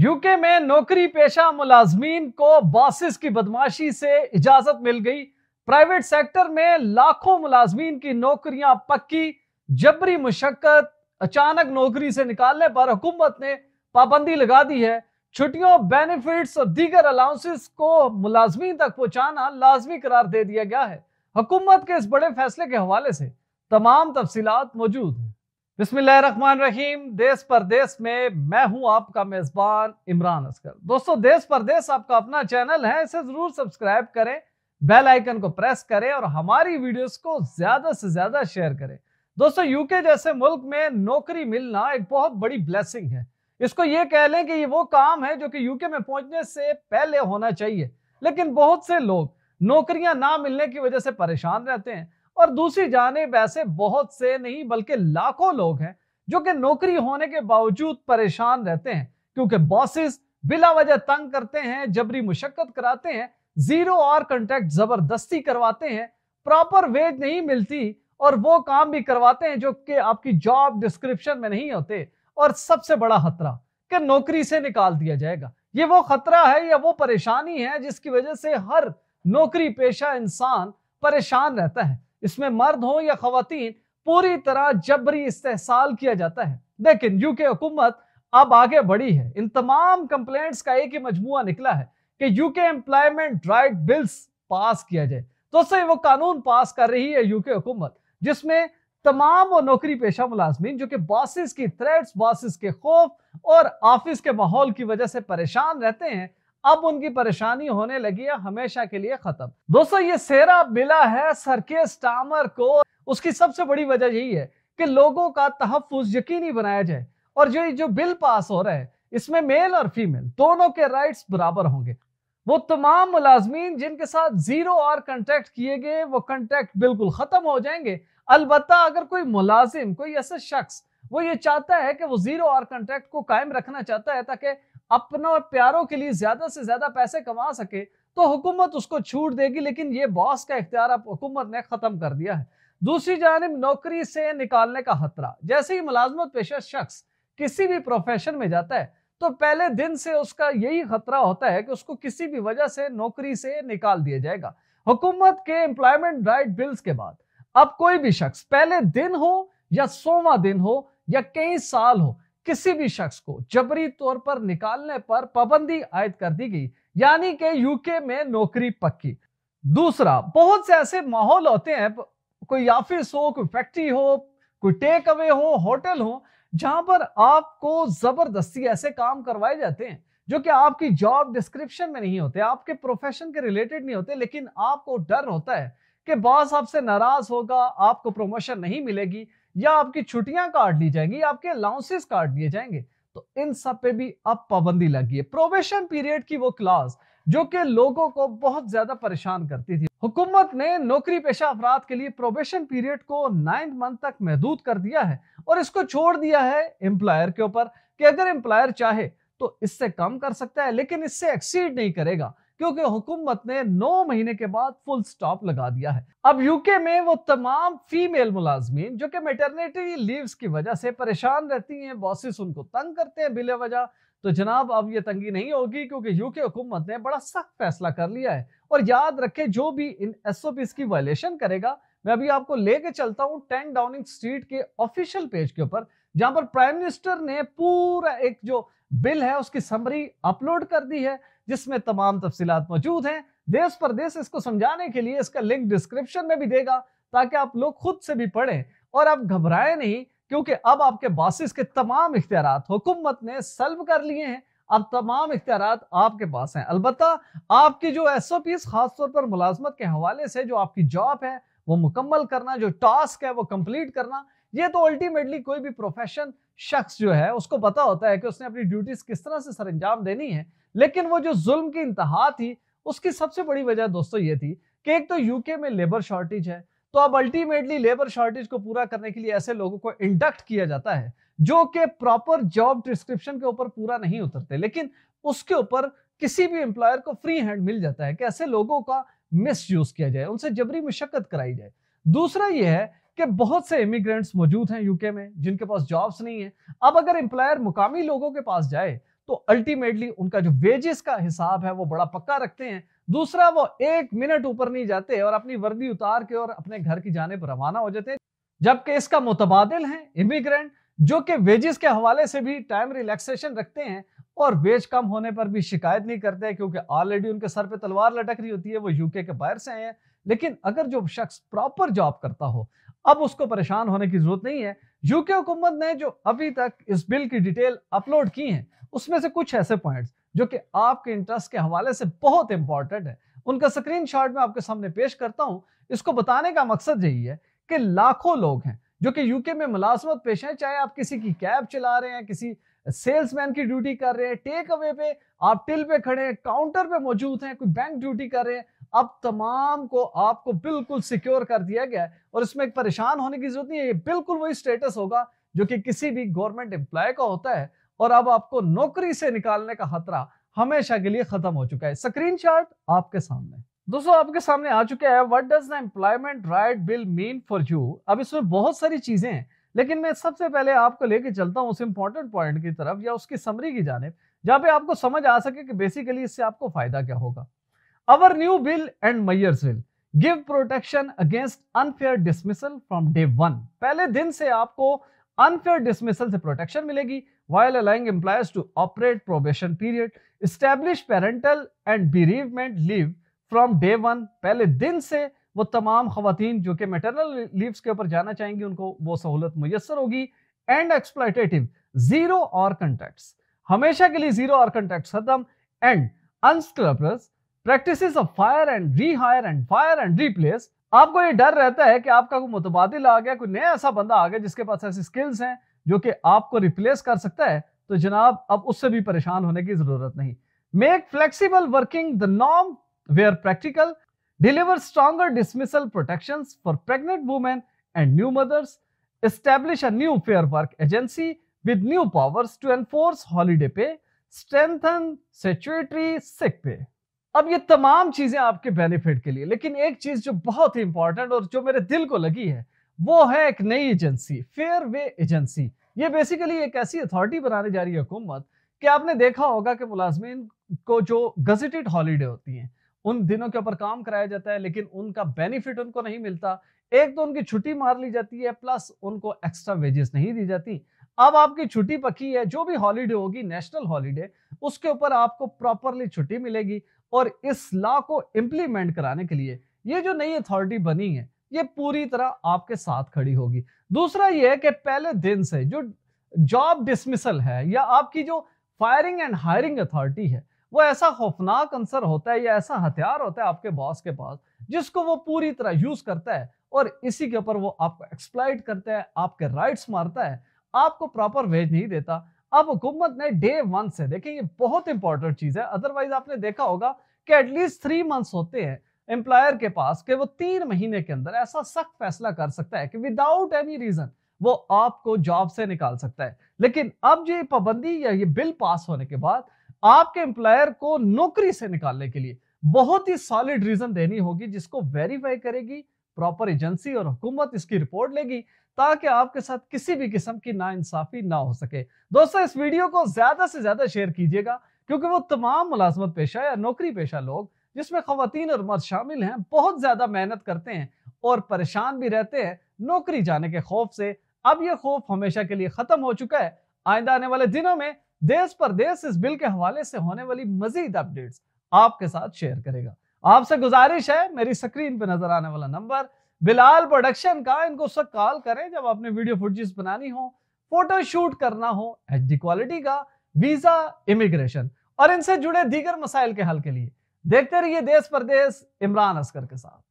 UK में नौकरी पेशा मुलाजमीन को बॉसिस की बदमाशी से इजाजत मिल गई प्राइवेट सेक्टर में लाखों मुलाजमीन की नौकरियां पक्की जबरी मुशक्कत अचानक नौकरी से निकालने पर हुकूमत ने पाबंदी लगा दी है छुट्टियों बेनिफिट्स और दीगर अलाउंसेस को मुलाजमीन तक पहुंचाना लाजमी करार दे दिया गया है हुकूमत के इस बड़े फैसले के हवाले से तमाम तफसीत मौजूद हैं रहीम देश परदेश में मैं हूं आपका मेज़बान इमरान असगर दोस्तों देश परदेश आपका अपना चैनल है इसे ज़रूर सब्सक्राइब करें बेल आइकन को प्रेस करें और हमारी वीडियोस को ज़्यादा से ज़्यादा शेयर करें दोस्तों यूके जैसे मुल्क में नौकरी मिलना एक बहुत बड़ी ब्लेसिंग है इसको ये कह लें कि ये वो काम है जो कि यूके में पहुंचने से पहले होना चाहिए लेकिन बहुत से लोग नौकरियां ना मिलने की वजह से परेशान रहते हैं और दूसरी जानब ऐसे बहुत से नहीं बल्कि लाखों लोग हैं जो कि नौकरी होने के बावजूद परेशान रहते हैं क्योंकि बॉसेस बिला वजह तंग करते हैं जबरी मुशक्क़त कराते हैं जीरो और कंट्रैक्ट जबरदस्ती करवाते हैं प्रॉपर वेज नहीं मिलती और वो काम भी करवाते हैं जो कि आपकी जॉब डिस्क्रिप्शन में नहीं होते और सबसे बड़ा खतरा कि नौकरी से निकाल दिया जाएगा ये वो खतरा है या वो परेशानी है जिसकी वजह से हर नौकरी पेशा इंसान परेशान रहता है इसमें मर्द हो या खातन पूरी तरह जबरी इस्तेसाल किया जाता है लेकिन यूके हुकूमत अब आगे बढ़ी है इन तमाम कंप्लेंट्स का एक ही मजमुआ निकला है कि UK employment right bills pass किया जाए तो सही वो कानून पास कर रही है यूके हुकूमत जिसमें तमाम वो नौकरी पेशा मुलाजमीन जो कि बॉसिस की थ्रेट्स बॉसिस के खौफ और ऑफिस के माहौल की वजह से परेशान रहते हैं अब उनकी परेशानी होने लगी है हमेशा के लिए खत्म दोस्तों ये सेहरा मिला है सरके स्टामर को उसकी सबसे बड़ी वजह यही है कि लोगों का तहफुज यकीनी बनाया जाए और जो जो बिल पास हो रहा है इसमें मेल और फीमेल दोनों के राइट्स बराबर होंगे वो तमाम मुलाजमीन जिनके साथ जीरो आर कंटेक्ट किए गए वो कंटेक्ट बिल्कुल ख़त्म हो जाएंगे अलबत् अगर कोई मुलाजिम कोई ऐसा शख्स वो ये चाहता है कि वो जीरो आर कंटेक्ट को कायम रखना चाहता है ताकि अपना और प्यारों के लिए ज्यादा से ज्यादा पैसे कमा सके तो हुकूमत उसको छूट देगी लेकिन ये बॉस का इख्तियार अब हुकूमत ने ख़त्म कर दिया है दूसरी जानब नौकरी से निकालने का खतरा जैसे ही मुलाजमत पेशा शख्स किसी भी प्रोफेशन में जाता है तो पहले दिन से उसका यही खतरा होता है कि उसको किसी भी वजह से नौकरी से निकाल दिया जाएगा हुकूमत के एम्प्लॉयमेंट राइट बिल्स के बाद अब कोई भी शख्स पहले दिन हो या सोवा दिन हो या कई साल हो किसी भी शख्स को जबरी तौर पर निकालने पर पाबंदी आयद कर दी गई यानी कि यूके में नौकरी पक्की दूसरा बहुत से ऐसे माहौल होते हैं कोई ऑफिस हो कोई फैक्ट्री हो कोई टेक अवे हो होटल हो जहां पर आपको जबरदस्ती ऐसे काम करवाए जाते हैं जो कि आपकी जॉब डिस्क्रिप्शन में नहीं होते आपके प्रोफेशन के रिलेटेड नहीं होते लेकिन आपको डर होता है कि बॉस आपसे नाराज होगा आपको प्रमोशन नहीं मिलेगी या आपकी छुट्टियां काट ली जाएंगी या आपके अलाउंसेस काट दिए जाएंगे तो इन सब पे भी अब पाबंदी लगी है प्रोबेशन पीरियड की वो क्लास जो कि लोगों को बहुत ज्यादा परेशान करती थी हुकूमत ने नौकरी पेशा अफराद के लिए प्रोबेशन पीरियड को नाइन्थ मंथ तक महदूद कर दिया है और इसको छोड़ दिया है एम्प्लॉयर के ऊपर कि अगर एम्प्लॉयर चाहे तो इससे कम कर सकता है लेकिन इससे एक्सीड नहीं करेगा क्योंकि हुकूमत ने नौ महीने के बाद फुल स्टॉप लगा दिया है अब यूके में वो तमाम फीमेल मुलाजमीन जो कि मेटर्निटी लीव्स की वजह से परेशान रहती हैं बॉसिस उनको तंग करते हैं बिले वजह तो जनाब अब ये तंगी नहीं होगी क्योंकि यूके हुकूमत ने बड़ा सख्त फैसला कर लिया है और याद रखे जो भी इन एस ओ की वायलेशन करेगा मैं अभी आपको लेके चलता हूँ टेन डाउनिंग स्ट्रीट के ऑफिशियल पेज के ऊपर जहां पर प्राइम मिनिस्टर ने पूरा एक जो बिल है उसकी समरी अपलोड कर दी है जिसमें तमाम तफसीत मौजूद हैं देश परदेश इसको समझाने के लिए इसका लिंक डिस्क्रिप्शन में भी देगा ताकि आप लोग खुद से भी पढ़ें और आप घबराएं नहीं क्योंकि अब आपके बासिस के तमाम इख्तियार हुकूमत ने सल्व कर लिए हैं अब तमाम इख्तियार आपके पास हैं अलबत् आपकी जो एस ओ पीज खासतौर पर मुलाजमत के हवाले से जो आपकी जॉब है वो मुकम्मल करना जो टास्क है वो कंप्लीट करना ये तो अल्टीमेटली कोई भी प्रोफेशन शख्स जो है उसको पता होता है कि उसने अपनी ड्यूटीज किस तरह से सर देनी है लेकिन वो जो जुल्म की इंतहा थी उसकी सबसे बड़ी वजह दोस्तों ये थी कि एक तो यूके में लेबर शॉर्टेज है तो अब अल्टीमेटली लेबर शॉर्टेज को पूरा करने के लिए ऐसे लोगों को इंडक्ट किया जाता है जो कि प्रॉपर जॉब डिस्क्रिप्शन के ऊपर पूरा नहीं उतरते लेकिन उसके ऊपर किसी भी एम्प्लॉयर को फ्री हैंड मिल जाता है कि ऐसे लोगों का मिस यूज किया जाए उनसे जबरी मुशक्कत कराई जाए दूसरा यह है कि बहुत से इमिग्रेंट्स मौजूद हैं यूके में जिनके पास जॉब्स नहीं है अब अगर एम्प्लॉयर मुकामी लोगों के पास जाए तो अल्टीमेटली उनका जो वेजेस का हिसाब है वो बड़ा पक्का रखते हैं दूसरा वो एक मिनट ऊपर नहीं जाते और अपनी वर्दी उतार के और अपने घर की जाने पर रवाना हो जाते हैं जबकि इसका मुतबादल है इमिग्रेंट जो कि वेजेस के हवाले से भी टाइम रिलैक्सेशन रखते हैं और वेज कम होने पर भी शिकायत नहीं करते क्योंकि ऑलरेडी उनके सर पे तलवार लटक रही होती है वो यूके के बाहर से आए हैं लेकिन अगर जो शख्स प्रॉपर जॉब करता हो अब उसको परेशान होने की जरूरत नहीं है यूके हुकूमत ने जो अभी तक इस बिल की डिटेल अपलोड की है उसमें से कुछ ऐसे पॉइंट्स जो कि आपके इंटरेस्ट के हवाले से बहुत इंपॉर्टेंट है उनका स्क्रीन शॉट में आपके सामने पेश करता हूं इसको बताने का मकसद यही है कि लाखों लोग हैं जो कि यूके में मुलाजमत पेश है चाहे आप किसी की कैब चला रहे हैं किसी सेल्समैन की ड्यूटी कर रहे हैं टेक अवे पे आप टिल पे खड़े हैं काउंटर पे मौजूद हैं कोई बैंक ड्यूटी कर रहे हैं अब तमाम को आपको बिल्कुल सिक्योर कर दिया गया है और इसमें परेशान होने की जरूरत नहीं है ये बिल्कुल वही स्टेटस होगा जो कि किसी भी गवर्नमेंट एम्प्लॉय का होता है और अब आपको नौकरी से निकालने का खतरा हमेशा के लिए खत्म हो चुका है स्क्रीन आपके सामने दोस्तों आपके सामने आ चुका है what does the employment right bill mean for you अब इसमें बहुत सारी चीजें हैं लेकिन मैं सबसे पहले आपको लेके चलता हूं उस इंपॉर्टेंट पॉइंट की तरफ या उसकी समरी की जानब जहाँ पे आपको समझ आ सके कि बेसिकली इससे आपको फायदा क्या होगा Our new bill and Myers bill give protection against unfair dismissal from day one. पहले दिन से आपको unfair dismissal से protection मिलेगी while allowing employers to operate probation period, establish parental and bereavement leave from day one. पहले दिन से वो तमाम खातन जो कि मेटरनल लीव्स के ऊपर जाना चाहेंगी उनको वो सहूलत मैसर होगी and exploitative zero hour contract हमेशा के लिए जीरो और कंटेक्ट खत्म and unscrupulous practice of fire and rehire and fire and replace आपको ये डर रहता है कि आपका कोई मुतबादिल आ गया कोई नया ऐसा बंदा आ गया जिसके पास ऐसी स्किल्स हैं जो कि आपको रिप्लेस कर सकता है तो जनाब अब उससे भी परेशान होने की जरूरत नहीं make flexible working the norm where practical deliver stronger dismissal protection for pregnant women and new mothers establish a new fair work agency with new powers to enforce holiday pay strengthen statutory sick pay अब ये तमाम चीजें आपके benefit के लिए लेकिन एक चीज जो बहुत ही इंपॉर्टेंट और जो मेरे दिल को लगी है वो है एक नई एजेंसी फेयर वे एजेंसी ये बेसिकली एक ऐसी अथॉरिटी बनाने जा रही है हुकूमत कि आपने देखा होगा कि मुलाजमीन को जो गजटेड हॉलीडे होती हैं उन दिनों के ऊपर काम कराया जाता है लेकिन उनका बेनिफिट उनको नहीं मिलता एक तो उनकी छुट्टी मार ली जाती है प्लस उनको एक्स्ट्रा वेजेस नहीं दी जाती अब आपकी छुट्टी पकी है जो भी हॉलीडे होगी नेशनल हॉलीडे उसके ऊपर आपको प्रॉपरली छुट्टी मिलेगी और इस लॉ को इम्प्लीमेंट कराने के लिए ये जो नई अथॉरिटी बनी है ये पूरी तरह आपके साथ खड़ी होगी दूसरा ये है कि पहले दिन से जो जॉब डिसमिसल है या आपकी जो फायरिंग एंड हायरिंग अथॉरिटी है वो ऐसा खौफनाक अंसर होता है या ऐसा हथियार होता है आपके बॉस के पास जिसको वो पूरी तरह यूज करता है और इसी के ऊपर वो आपको एक्सप्लाइट करता है आपके राइट्स मारता है आपको प्रॉपर वेज नहीं देता अब हुकूमत ने डे वन से देखिए ये बहुत इंपॉर्टेंट चीज़ है अदरवाइज आपने देखा होगा कि एटलीस्ट थ्री मंथ्स होते हैं एम्प्लॉयर के पास कि वो तीन महीने के अंदर ऐसा सख्त फैसला कर सकता है कि विदाउट एनी रीजन वो आपको जॉब से निकाल सकता है लेकिन अब ये पाबंदी या ये बिल पास होने के बाद आपके एम्प्लॉयर को नौकरी से निकालने के लिए बहुत ही सॉलिड रीजन देनी होगी जिसको वेरीफाई करेगी प्रॉपर एजेंसी और हुकूमत इसकी रिपोर्ट लेगी ताकि आपके साथ किसी भी किस्म की नाइंसाफी ना हो सके दोस्तों इस वीडियो को ज्यादा से ज्यादा शेयर कीजिएगा क्योंकि वो तमाम मुलाजमत पेशा या नौकरी पेशा लोग जिसमें खातन और मर्द शामिल हैं बहुत ज्यादा मेहनत करते हैं और परेशान भी रहते हैं नौकरी जाने के खौफ से अब यह खौफ हमेशा के लिए खत्म हो चुका है आइंदा आने वाले दिनों में देश पर देश इस बिल के हवाले से होने वाली मजीद अपडेट्स आपके साथ शेयर करेगा आपसे गुजारिश है मेरी स्क्रीन पे नजर आने वाला नंबर बिलाल प्रोडक्शन का इनको उस वक्त कॉल करें जब आपने वीडियो फुटेज बनानी हो फोटो शूट करना हो एच क्वालिटी का वीजा इमिग्रेशन और इनसे जुड़े दीगर मसाइल के हल के लिए देखते रहिए देश परदेश इमरान असकर के साथ